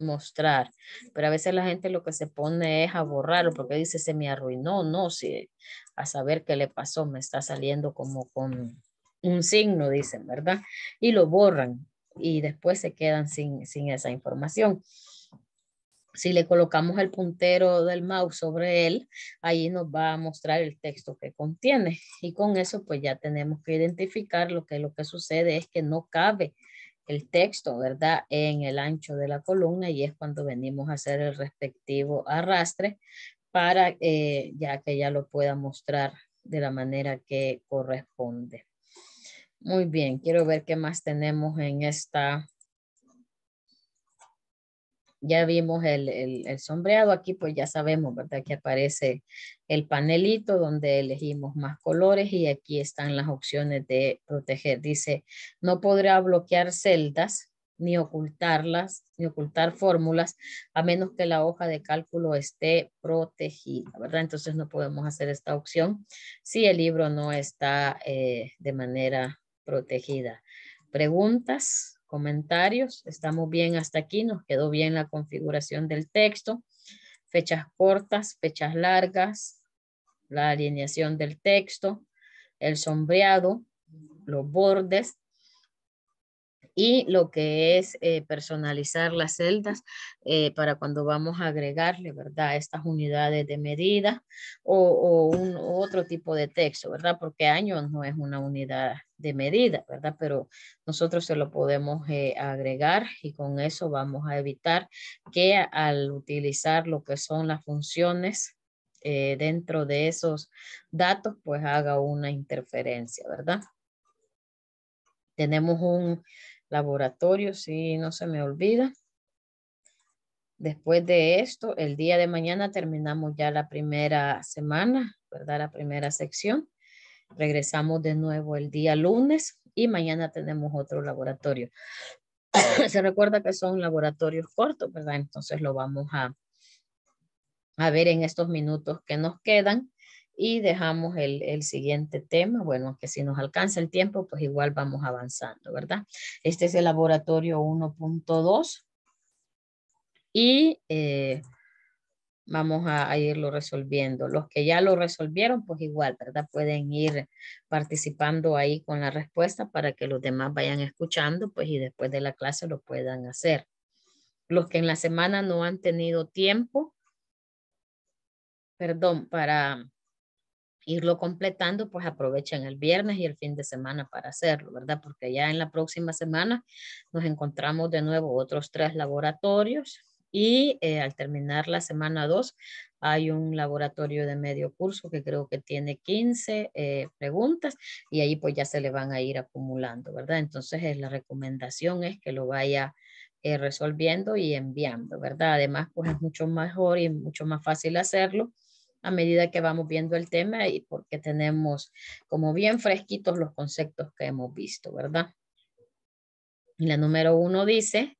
mostrar, pero a veces la gente lo que se pone es a borrarlo porque dice se me arruinó, no, si a saber qué le pasó, me está saliendo como con un signo, dicen, ¿verdad? Y lo borran y después se quedan sin, esa información. Si le colocamos el puntero del mouse sobre él, ahí nos va a mostrar el texto que contiene. Y con eso, pues ya tenemos que identificar lo que lo que sucede es que no cabe el texto, ¿verdad? En el ancho de la columna y es cuando venimos a hacer el respectivo arrastre para eh, ya que ya lo pueda mostrar de la manera que corresponde. Muy bien, quiero ver qué más tenemos en esta ya vimos el, sombreado, aquí pues ya sabemos, ¿verdad? Que aparece el panelito donde elegimos más colores y aquí están las opciones de proteger. Dice, no podrá bloquear celdas ni ocultarlas, ni ocultar fórmulas, a menos que la hoja de cálculo esté protegida, ¿verdad? Entonces no podemos hacer esta opción si el libro no está eh, de manera protegida. ¿Preguntas? comentarios. Estamos bien hasta aquí, nos quedó bien la configuración del texto, fechas cortas, fechas largas, la alineación del texto, el sombreado, los bordes, y lo que es eh, personalizar las celdas eh, para cuando vamos a agregarle, ¿verdad? Estas unidades de medida o, otro tipo de texto, ¿verdad? Porque año no es una unidad de medida, ¿verdad? Pero nosotros se lo podemos eh, agregar y con eso vamos a evitar que al utilizar lo que son las funciones dentro de esos datos, pues haga una interferencia, ¿verdad? Tenemos un, laboratorio, si no se me olvida. Después de esto, el día de mañana terminamos ya la primera semana, ¿verdad? La primera sección. Regresamos de nuevo el día lunes y mañana tenemos otro laboratorio. se recuerda que son laboratorios cortos, ¿verdad? Entonces lo vamos a, a ver en estos minutos que nos quedan y dejamos el, siguiente tema. Bueno, que si nos alcanza el tiempo, pues igual vamos avanzando, ¿verdad? Este es el laboratorio 1.2 y eh, vamos a, irlo resolviendo. Los que ya lo resolvieron, pues igual, ¿verdad? Pueden ir participando ahí con la respuesta para que los demás vayan escuchando, pues y después de la clase lo puedan hacer. Los que en la semana no han tenido tiempo, perdón, para irlo completando, pues aprovechen el viernes y el fin de semana para hacerlo, ¿verdad? Porque ya en la próxima semana nos encontramos de nuevo otros tres laboratorios y eh, al terminar la semana 2 hay un laboratorio de medio curso que creo que tiene 15 eh, preguntas y ahí pues ya se le van a ir acumulando, ¿verdad? Entonces eh, la recomendación es que lo vaya resolviendo y enviando, ¿verdad? Además pues es mucho mejor y mucho más fácil hacerlo a medida que vamos viendo el tema y porque tenemos como bien fresquitos los conceptos que hemos visto, ¿verdad? Y la número uno dice,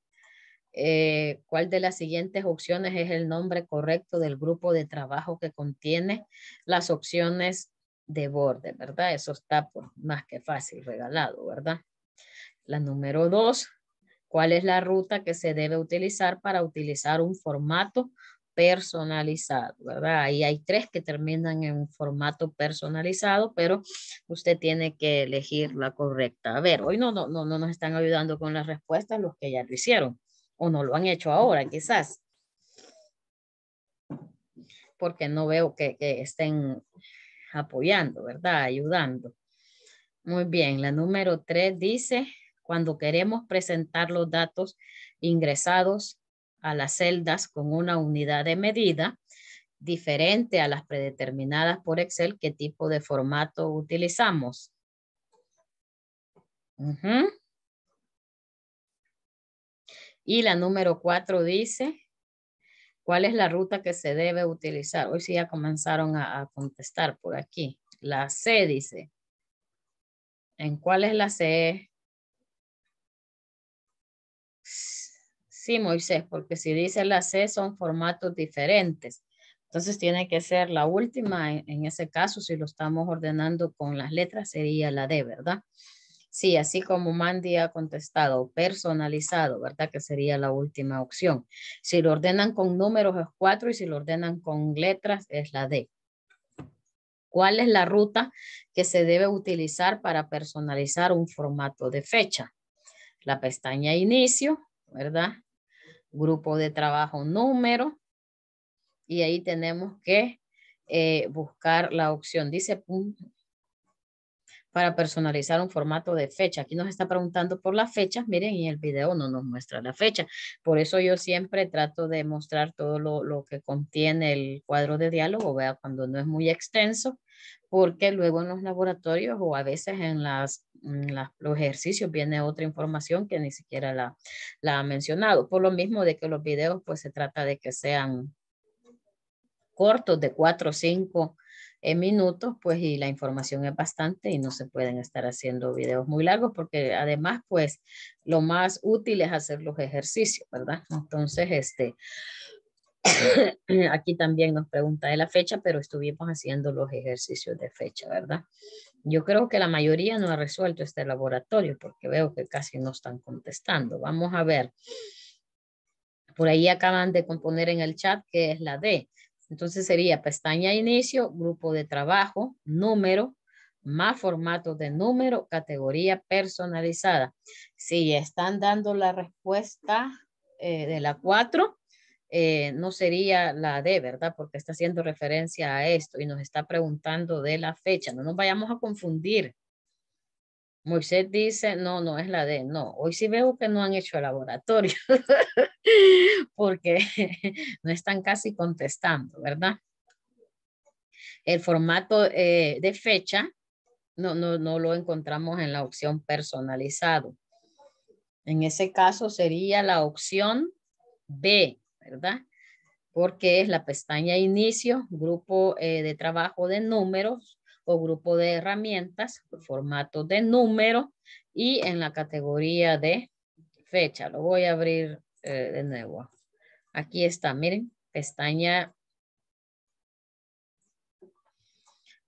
eh, ¿cuál de las siguientes opciones es el nombre correcto del grupo de trabajo que contiene las opciones de borde, ¿verdad? Eso está más que fácil, regalado, ¿verdad? La número dos, ¿cuál es la ruta que se debe utilizar para utilizar un formato personalizado, ¿verdad? Ahí hay tres que terminan en un formato personalizado, pero usted tiene que elegir la correcta. A ver, hoy no, no, no, nos están ayudando con las respuestas los que ya lo hicieron o no lo han hecho ahora, quizás. Porque no veo que, que estén apoyando, ¿verdad? Ayudando. Muy bien, la número tres dice, cuando queremos presentar los datos ingresados a las celdas con una unidad de medida diferente a las predeterminadas por Excel, qué tipo de formato utilizamos. Y la número cuatro dice, ¿cuál es la ruta que se debe utilizar? Hoy sí ya comenzaron a, a contestar por aquí. La C dice, ¿en cuál es la C? Sí, Moisés, porque si dice la C son formatos diferentes. Entonces tiene que ser la última, en ese caso, si lo estamos ordenando con las letras, sería la D, ¿verdad? Sí, así como Mandy ha contestado, personalizado, ¿verdad? Que sería la última opción. Si lo ordenan con números es cuatro y si lo ordenan con letras es la D. ¿Cuál es la ruta que se debe utilizar para personalizar un formato de fecha? La pestaña inicio, ¿verdad? grupo de trabajo número, y ahí tenemos que eh, buscar la opción, dice punto para personalizar un formato de fecha. Aquí nos está preguntando por las fechas, miren, y el video no nos muestra la fecha. Por eso yo siempre trato de mostrar todo lo, lo que contiene el cuadro de diálogo, vea, cuando no es muy extenso, porque luego en los laboratorios o a veces en, las, los ejercicios viene otra información que ni siquiera la, ha mencionado, por lo mismo de que los videos pues se trata de que sean cortos de cuatro o 5 eh, minutos, pues y la información es bastante y no se pueden estar haciendo videos muy largos porque además pues lo más útil es hacer los ejercicios, ¿verdad? Entonces, este, Eh, aquí también nos pregunta de la fecha, pero estuvimos haciendo los ejercicios de fecha, ¿verdad? Yo creo que la mayoría no ha resuelto este laboratorio porque veo que casi no están contestando. Vamos a ver. Por ahí acaban de componer en el chat que es la D. Entonces sería pestaña inicio, grupo de trabajo, número, más formato de número, categoría personalizada. Si están dando la respuesta eh, de la 4, eh, no sería la D, ¿verdad? Porque está haciendo referencia a esto y nos está preguntando de la fecha. No nos vayamos a confundir. Moisés dice, no, no es la D. no. Hoy sí veo que no han hecho el laboratorio, porque no están casi contestando, ¿verdad? El formato eh, de fecha no, no, no lo encontramos en la opción personalizado. En ese caso sería la opción B, ¿verdad? Porque es la pestaña inicio, grupo eh, de trabajo de números o grupo de herramientas, formato de número y en la categoría de fecha. Lo voy a abrir eh, de nuevo. Aquí está, miren, pestaña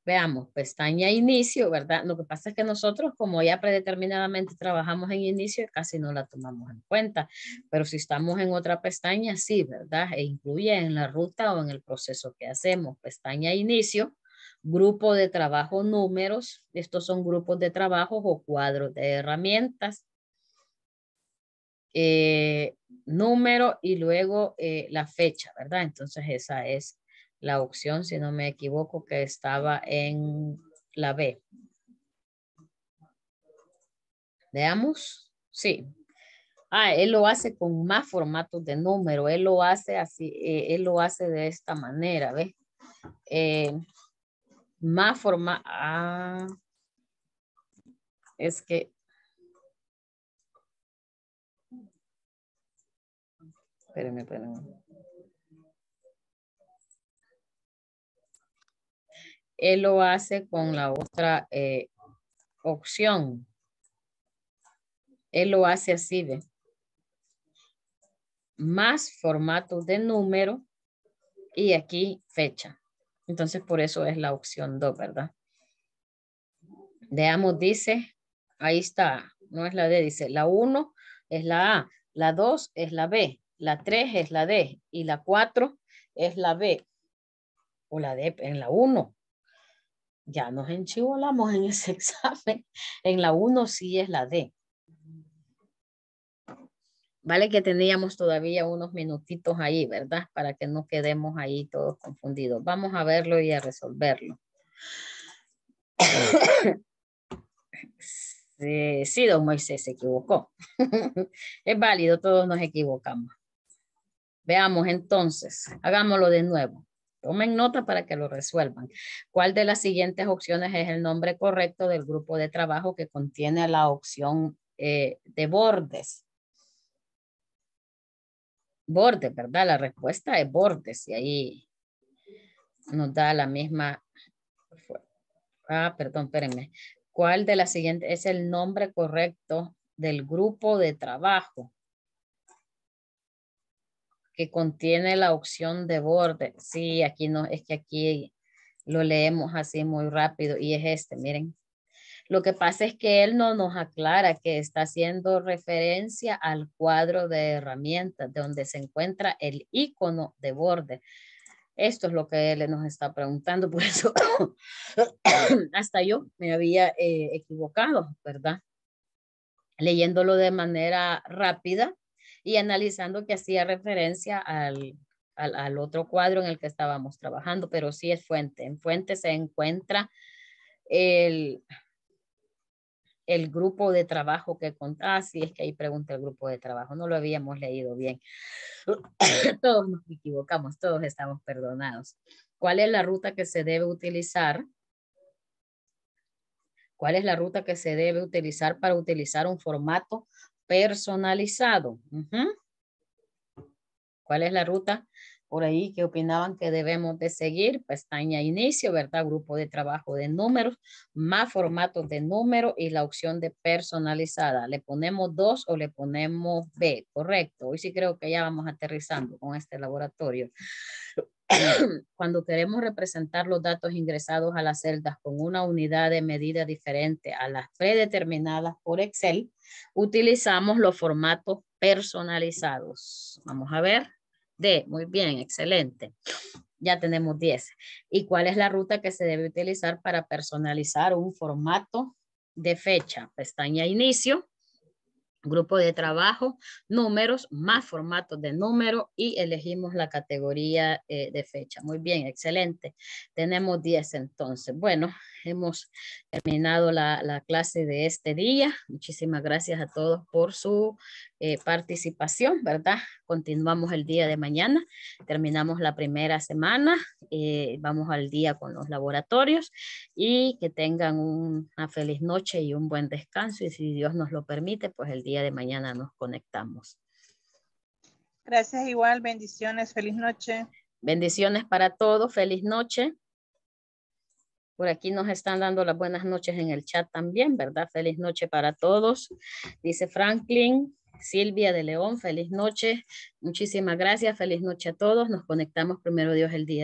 Veamos, pestaña pues, inicio, ¿verdad? Lo que pasa es que nosotros, como ya predeterminadamente trabajamos en inicio, casi no la tomamos en cuenta, pero si estamos en otra pestaña, sí, ¿verdad? E incluye en la ruta o en el proceso que hacemos. Pestaña inicio, grupo de trabajo números, estos son grupos de trabajo o cuadros de herramientas. Eh, número y luego eh, la fecha, ¿verdad? Entonces esa es la opción, si no me equivoco, que estaba en la B. Veamos. Sí. Ah, él lo hace con más formatos de número. Él lo hace así, eh, él lo hace de esta manera, ¿ves? Eh, más forma. Ah, es que. Espérenme, espérenme. él lo hace con la otra eh, opción. Él lo hace así, de Más formato de número y aquí fecha. Entonces, por eso es la opción 2, ¿verdad? Veamos, dice, ahí está, no es la D, dice, la 1 es la A, la 2 es la B, la 3 es la D y la 4 es la B o la D en la 1 ya nos enchivolamos en ese examen. En la 1 sí es la D. Vale que teníamos todavía unos minutitos ahí, ¿verdad? Para que no quedemos ahí todos confundidos. Vamos a verlo y a resolverlo. Sí, sí don Moisés se equivocó. Es válido, todos nos equivocamos. Veamos entonces, hagámoslo de nuevo. Tomen nota para que lo resuelvan. ¿Cuál de las siguientes opciones es el nombre correcto del grupo de trabajo que contiene la opción eh, de bordes? Bordes, ¿verdad? La respuesta es bordes y ahí nos da la misma... Ah, perdón, espérenme. ¿Cuál de las siguientes es el nombre correcto del grupo de trabajo que contiene la opción de borde. Sí, aquí no, es que aquí lo leemos así muy rápido y es este, miren. Lo que pasa es que él no nos aclara que está haciendo referencia al cuadro de herramientas donde se encuentra el icono de borde. Esto es lo que él nos está preguntando, por eso hasta yo me había eh, equivocado, ¿verdad? Leyéndolo de manera rápida, y analizando que hacía referencia al, otro cuadro en el que estábamos trabajando, pero sí es fuente. En fuente se encuentra el, grupo de trabajo que contaba. Ah, sí, es que ahí pregunta el grupo de trabajo. No lo habíamos leído bien. todos nos equivocamos, todos estamos perdonados. ¿Cuál es la ruta que se debe utilizar? ¿Cuál es la ruta que se debe utilizar para utilizar un formato personalizado. ¿Cuál es la ruta? Por ahí que opinaban que debemos de seguir, pestaña pues inicio, ¿verdad? Grupo de trabajo de números, más formatos de número y la opción de personalizada. Le ponemos 2 o le ponemos B, correcto. Hoy sí creo que ya vamos aterrizando con este laboratorio. cuando queremos representar los datos ingresados a las celdas con una unidad de medida diferente a las predeterminadas por Excel, utilizamos los formatos personalizados. Vamos a ver. D, muy bien, excelente. Ya tenemos 10. ¿Y cuál es la ruta que se debe utilizar para personalizar un formato de fecha? Pestaña Inicio grupo de trabajo, números más formatos de número y elegimos la categoría eh, de fecha. Muy bien, excelente. Tenemos 10 entonces. Bueno, hemos terminado la, la, clase de este día. Muchísimas gracias a todos por su eh, participación, ¿verdad? Continuamos el día de mañana, terminamos la primera semana, eh, vamos al día con los laboratorios y que tengan una feliz noche y un buen descanso y si Dios nos lo permite, pues el día de mañana nos conectamos. Gracias igual, bendiciones, feliz noche. Bendiciones para todos, feliz noche. Por aquí nos están dando las buenas noches en el chat también, ¿verdad? Feliz noche para todos. Dice Franklin, Silvia de León, feliz noche. Muchísimas gracias, feliz noche a todos. Nos conectamos primero Dios el día de